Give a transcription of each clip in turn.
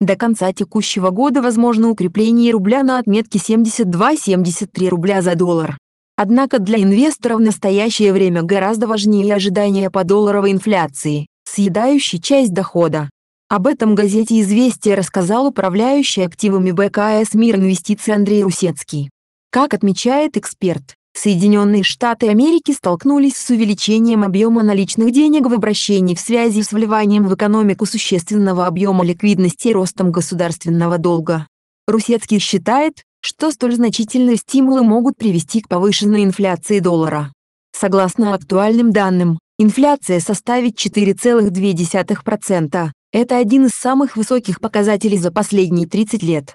До конца текущего года возможно укрепление рубля на отметке 72-73 рубля за доллар. Однако для инвесторов в настоящее время гораздо важнее ожидания по долларовой инфляции, съедающей часть дохода. Об этом газете «Известия» рассказал управляющий активами БКС а «Мир инвестиций» Андрей Русецкий. Как отмечает эксперт, Соединенные Штаты Америки столкнулись с увеличением объема наличных денег в обращении в связи с вливанием в экономику существенного объема ликвидности и ростом государственного долга. Русецкий считает, что столь значительные стимулы могут привести к повышенной инфляции доллара. Согласно актуальным данным, инфляция составит 4,2%. Это один из самых высоких показателей за последние 30 лет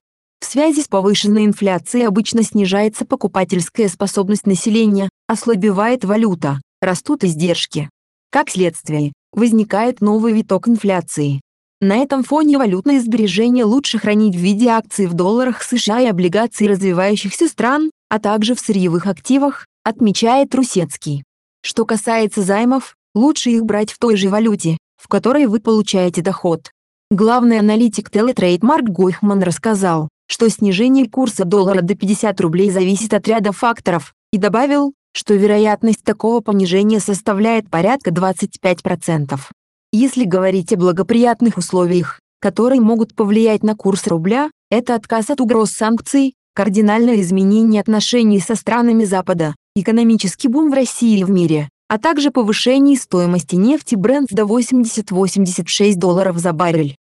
связи с повышенной инфляцией обычно снижается покупательская способность населения, ослабевает валюта, растут издержки. Как следствие, возникает новый виток инфляции. На этом фоне валютные сбережения лучше хранить в виде акций в долларах США и облигаций развивающихся стран, а также в сырьевых активах, отмечает Русецкий. Что касается займов, лучше их брать в той же валюте, в которой вы получаете доход. Главный аналитик Teletrade Марк Гойхман рассказал, что снижение курса доллара до 50 рублей зависит от ряда факторов, и добавил, что вероятность такого понижения составляет порядка 25%. Если говорить о благоприятных условиях, которые могут повлиять на курс рубля, это отказ от угроз санкций, кардинальное изменение отношений со странами Запада, экономический бум в России и в мире, а также повышение стоимости нефти Brent до 80-86 долларов за баррель.